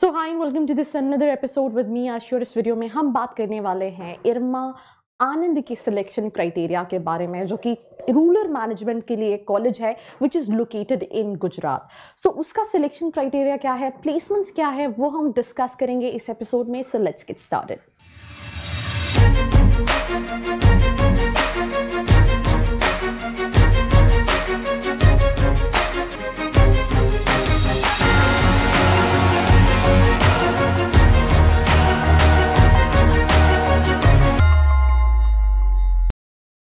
So hi and welcome to this another episode with me आश्योर इस video में हम बात करने वाले हैं इरमा आनंद के सिलेक्शन क्राइटेरिया के बारे में जो कि रूरल मैनेजमेंट के लिए एक कॉलेज है which is located in Gujarat so उसका सिलेक्शन क्राइटेरिया क्या है प्लेसमेंट्स क्या है वो हम डिस्कस करेंगे इस एपिसोड में so let's get started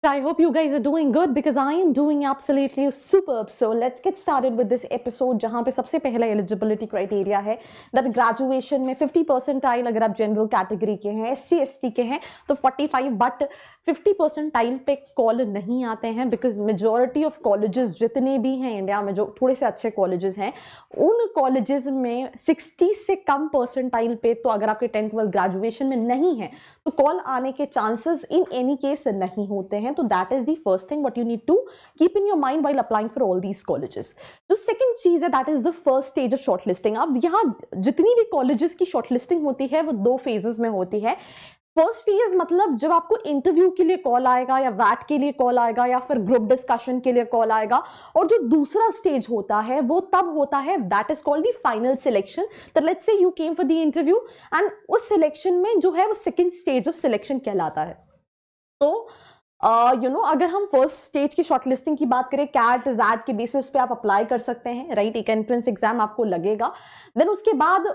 I hope you guys are doing good because I am doing absolutely superb. So let's get started with this episode जहाँ पे सबसे पहला eligibility criteria है that graduation में 50 percentile अगर आप general category के हैं SC ST के हैं तो 45 but 50 percentile पे call नहीं आते हैं because majority of colleges जितने भी हैं इंडिया में जो थोड़े से अच्छे colleges हैं उन colleges में 60 से कम percentile पे तो अगर आपके 10th 12th graduation में नहीं है तो call आने के chances in any case नहीं होते हैं तो that is the first thing what you need to keep in your mind while applying for all these colleges जो सेकंड चीज़ है that is the first stage of short listing अब यहाँ जितनी भी कॉलेजेस की शॉर्ट लिस्टिंग होती है वो दो फेजेज में होती है फर्स्ट फेज मतलब जब आपको इंटरव्यू के लिए कॉल आएगा या वैट के लिए कॉल आएगा या फिर ग्रुप डिस्कशन के लिए कॉल आएगा और जो दूसरा स्टेज होता है वो तब होता है that is called the final selection तो let's say you came for the interview and उस सिलेक्शन में जो है वो सेकंड स्टेज ऑफ सिलेक्शन कहलाता है तो you uh, know you know, अगर हम फर्स्ट स्टेज की शॉर्टलिस्टिंग की बात करें कैट जैट के बेसिस पे आप अप्लाई कर सकते हैं राइट एक एंट्रेंस एग्जाम आपको लगेगा देन उसके बाद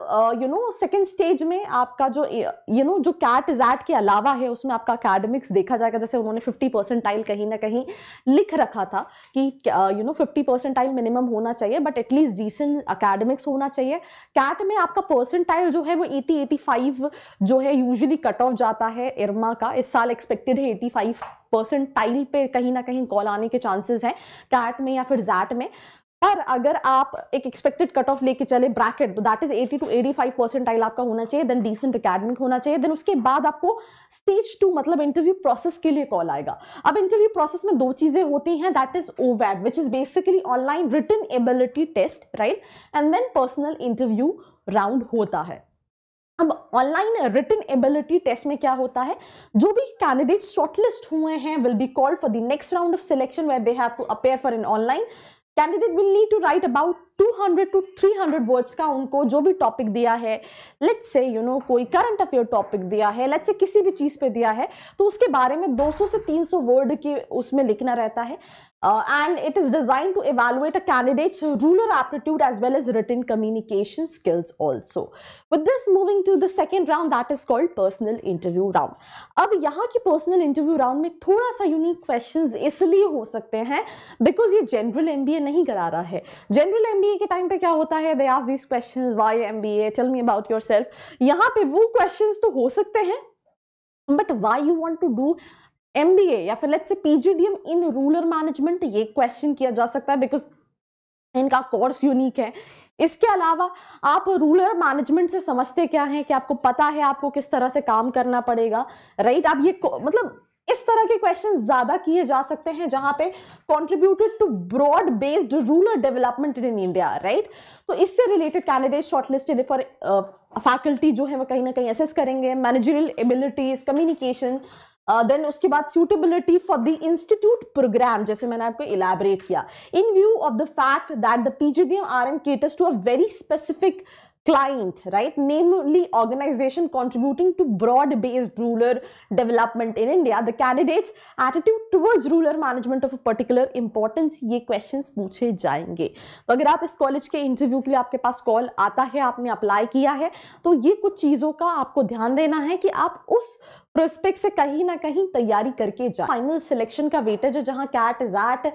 यू नो सेकेंड स्टेज में आपका जो यू you नो know, जो कैट जैट के अलावा है उसमें आपका अकेडमिक्स देखा जाएगा जैसे उन्होंने फिफ्टी परसेंटाइल कहीं ना कहीं लिख रखा था कि you know fifty percentile minimum होना चाहिए बट एटलीस्ट डिसेंट अकेडमिक्स होना चाहिए कैट में आपका परसेंटाइल जो है वो एटी एटी फाइव जो है यूजली कट ऑफ जाता है इरमा का इस साल एक्सपेक्टेड है एटी फाइव परसेंट टाइल पे कहीं ना कहीं कॉल आने के चांसेस हैं कैट में या फिर जैट में पर अगर आप एक एक्सपेक्टेड कट ऑफ लेके चले bracket that is 80 to 85 five percentile आपका होना चाहिए देन डिसेंट अकेडमिक होना चाहिए देन उसके बाद आपको स्टेज टू मतलब इंटरव्यू प्रोसेस के लिए कॉल आएगा अब इंटरव्यू प्रोसेस में दो चीज़ें होती हैं दैट इज ओ वैट which is basically online written ability test right and then personal interview round होता है अब ऑनलाइन रिटर्न एबिलिटी टेस्ट में क्या होता है जो भी कैंडिडेट शॉर्टलिस्ट हुए हैं will be called for the next round of selection where they have to appear for an online candidate will need to write about 200 to 300 words का उनको जो भी टॉपिक दिया है लेट्स से यू नो कोई current affair topic दिया है let's से किसी भी चीज़ पे दिया है तो उसके बारे में 200 से 300 वर्ड की उसमें लिखना रहता है and it is design to evaluate a candidate's rural aptitude as well as written communication skills also with this moving to the second round that is called personal interview round अब यहाँ की personal interview round में थोड़ा सा unique question इसलिए हो सकते हैं बिकॉज ये जनरल एम नहीं करा रहा है जनरल एम एमबीए के टाइम पे क्या होता है they ask these questions why MBA tell me about yourself यहाँ पे वो क्वेश्चन तो हो सकते हैं but why you want to do M या फिर let's say PGDM in rural management ये क्वेश्चन किया जा सकता है बिकॉज इनका कोर्स यूनिक है इसके अलावा आप रूरल मैनेजमेंट से समझते क्या हैं कि आपको पता है आपको किस तरह से काम करना पड़ेगा राइट आप ये मतलब इस तरह के क्वेश्चन ज्यादा किए जा सकते हैं जहां पे contributed to broad based rural development in India right तो इससे related candidate shortlisted for faculty जो है वो कहीं ना कहीं असेस करेंगे मैनेजरियल एबिलिटीज कम्युनिकेशन देन उसके बाद suitability for the institute program जैसे मैंने आपको इलेबरेट किया in view of the fact that the PGDM R M caters to a very specific client, right? Namely, organization contributing to broad-based ruler development in India. The candidate's attitude towards ruler management of a particular importance. ये questions पूछे जाएंगे तो अगर आप इस college के interview के लिए आपके पास कॉल आता है आपने अप्लाई किया है तो ये कुछ चीज़ों का आपको ध्यान देना है कि आप उस प्रोस्पेक्ट से कहीं ना कहीं तैयारी करके जाए फाइनल सिलेक्शन का वेटेज है जहाँ CAT is at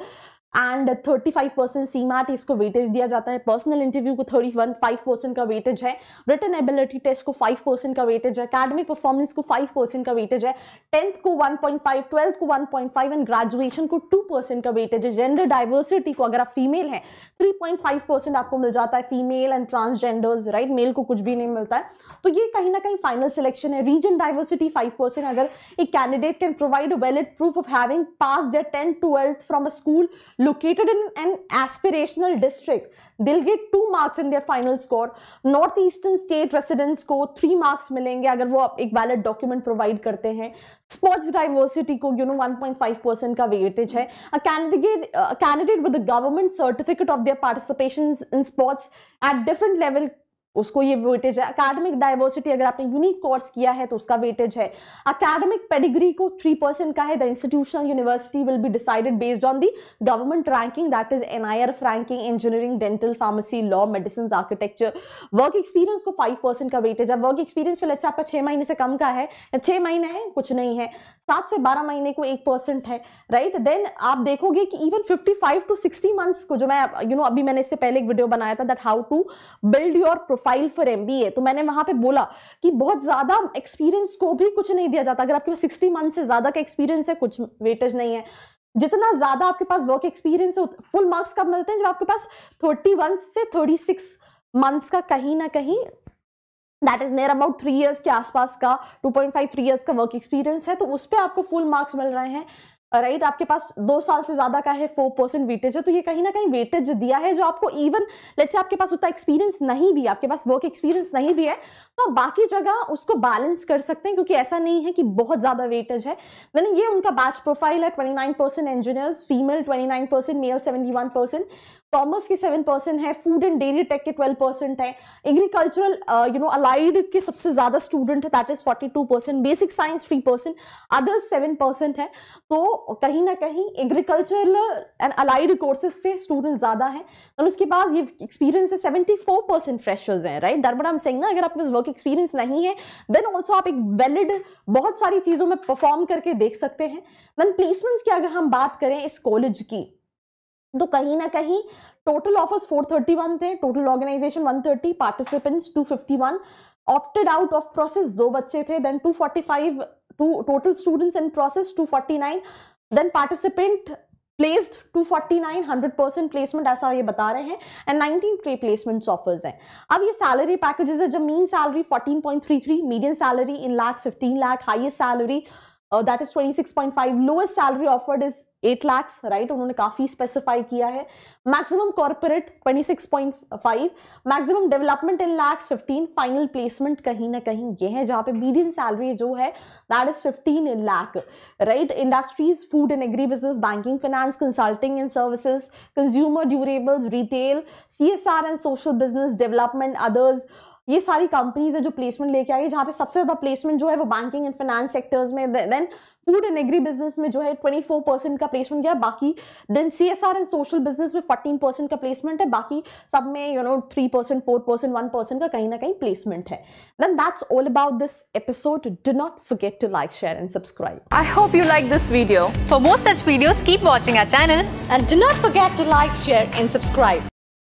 and 35 percent C MAT इसको वेटेज दिया जाता है पर्सनल इंटरव्यू को 31 फाइव परसेंट का वेटेज है रिटर्न एबिलिटी टेस्ट को 5 परसेंट का वेटेज है अकेडमिक परफॉर्मेंस को 5 परसेंट का वेटेज है टेंथ को 1.5 ट्वेल्थ को 1.5 एंड ग्रेजुएशन को 2 परसेंट का वेटेज है जेंडर डाइवर्सिटी को अगर आप फीमेल हैं 3.5 परसेंट आपको मिल जाता है female and transgenders right male को कुछ भी नहीं मिलता है तो ये कहीं ना कहीं फाइनल सिलेक्शन है रीजन डाइवर्सिटी फाइव परसेंट अगर एक candidate can provide valid proof of having pass their tenth twelfth from a school located in an aspirational district, they'll get two marks in their final score. northeastern state residents ko three marks milenge agar wo ek valid document provide karte hain sports diversity ko you know 1.5 percent का weightage hai a candidate a candidate with a government certificate of their participations in sports at different level उसको ये weightage है academic diversity अगर आपने unique course किया है तो उसका वेटेज है अकेडमिक पेडिग्री को थ्री परसेंट का है the institutional university will be decided based on the government ranking that is N I ranking engineering dental pharmacy law medicine architecture work experience को five percent का weightage है work experience फिर अच्छा आपका छः महीने से कम का है छः महीने है कुछ नहीं है सात से बारह महीने को एक परसेंट है राइट right? देन आप देखोगे कि इवन 55 टू 60 मंथ्स को जो मैं यू you नो know, अभी मैंने इससे पहले एक वीडियो बनाया था that how to build your profile file for M तो मैंने वहाँ पे बोला कि बहुत ज़्यादा एक्सपीरियंस को भी कुछ नहीं दिया जाता अगर आपके पास सिक्सटी मंथ से ज़्यादा का एक्सपीरियंस है कुछ वेटेज नहीं है जितना ज़्यादा आपके पास वर्क एक्सपीरियंस है फुल मार्क्स कब मिलते हैं जब आपके पास थर्टी से थर्टी सिक्स मंथ्स का कहीं ना कहीं that is near about three years के आसपास का two point five three years का वर्क एक्सपीरियंस है तो उस पर आपको फुल मार्क्स मिल रहे हैं राइट uh, आपके पास दो साल से ज्यादा का है फोर परसेंट वेटेज है तो ये कहीं ना कहीं वेटेज दिया है जो आपको इवन लेट्स आपके पास उतना एक्सपीरियंस नहीं भी आपके पास वर्क एक्सपीरियंस नहीं भी है तो बाकी जगह उसको बैलेंस कर सकते हैं क्योंकि ऐसा नहीं है कि बहुत ज़्यादा वेटेज है मैंने ये उनका बैच प्रोफाइल है twenty nine percent engineers female twenty nine percent male seventy one percent commerce के सेवन परसेंट है फूड एंड डेयरी टेक के ट्वेल्व परसेंट है एग्रीकल्चरल यू नो अलाइड के सबसे ज़्यादा स्टूडेंट है that is forty two percent basic science three percent others seven percent है तो कहीं ना कहीं एग्रीकल्चरल एंड अलाइड कोर्सेज से स्टूडेंट ज़्यादा हैं और उसके बाद ये एक्सपीरियंस है सेवेंटी फोर परसेंट फ्रेशर्स हैं राइट दरबड़ा हम सिंह ना अगर आपके पास वर्क एक्सपीरियंस नहीं है देन ऑल्सो आप एक वैलिड बहुत सारी चीज़ों में परफॉर्म करके देख सकते हैं दैन प्लेसमेंट्स की अगर हम बात करें इस कॉलेज की तो कहीं ना कहीं टोटल ऑफर्स 431 थे total organisation 130 participants 251 opted out of process दो बच्चे थे then 245 to total students in process 249 then participant placed 249 100% placement ऐसा ये बता रहे हैं एंड 19 ट्रे प्लेसमेंट्स ऑफर्स हैं अब ये सैलरी पैकेजेस है जो mean salary 14.33 medium salary in lakh 15 lakh highest salary that is 26.5 lowest salary offered is at lakhs right उन्होंने काफ़ी स्पेसिफाई किया है maximum corporate 26.5 maximum development in lakhs fifteen final placement कहीं ना कहीं ये है जहाँ पे मीडियम सैलरी जो है that is fifteen in lakh right industries food and agri business banking finance consulting and services consumer durables retail C S R and social business development others ये सारी कंपनीज है जो प्लेसमेंट लेके आई है जहाँ पे सबसे ज़्यादा प्लेसमेंट जो है वो बैंकिंग एंड फाइनेंस सेक्टर्स में then food and agri business में जो है 24 परसेंट का प्लेसमेंट गया बाकी then C S R and social business में 14 परसेंट का प्लेसमेंट है बाकी सब में you know three percent four percent one percent का कहीं ना कहीं प्लेसमेंट है then that's all about this episode do not forget to like share and subscribe I hope you like this video for more such video keep watching our channel and do not forget to like share and subscribe